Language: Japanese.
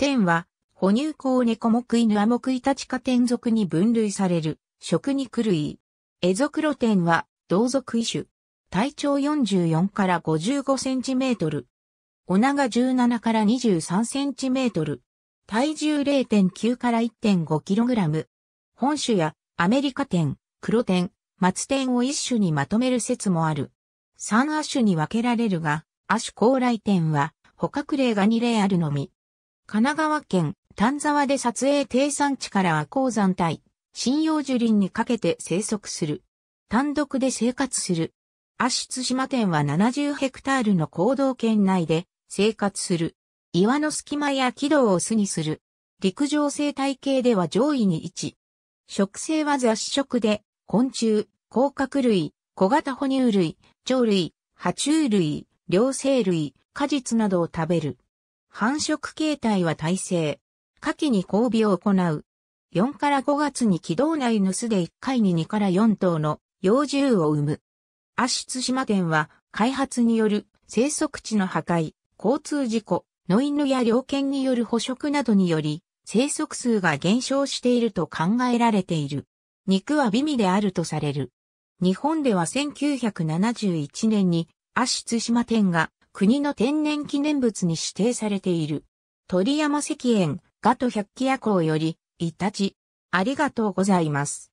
天は、哺乳綱猫目犬アモクイタチカ天属に分類される、食肉類。エゾクロテンは、同属異種。体長44から55センチメートル。おが17から23センチメートル。体重0.9から1.5キログラム。本種やアメリカ天、黒天、松天を一種にまとめる説もある。3亜種に分けられるが、亜種高麗天は捕獲例が2例あるのみ。神奈川県丹沢で撮影低山地から亜高山帯、針葉樹林にかけて生息する。単独で生活する。アシ島店は70ヘクタールの行動圏内で生活する。岩の隙間や軌道を巣にする。陸上生態系では上位に位置。食性は雑食で、昆虫、甲殻類、小型哺乳類、鳥類、爬虫類、両生類、果実などを食べる。繁殖形態は耐性。夏季に交尾を行う。4から5月に軌道内の巣で1回に2から4頭の幼獣を産む。アシツ島店は開発による生息地の破壊、交通事故、野犬や猟犬による捕食などにより生息数が減少していると考えられている。肉は美味であるとされる。日本では1971年にアシツ島店が国の天然記念物に指定されている。鳥山石園、ガト百鬼夜行より、イタチ。ありがとうございます。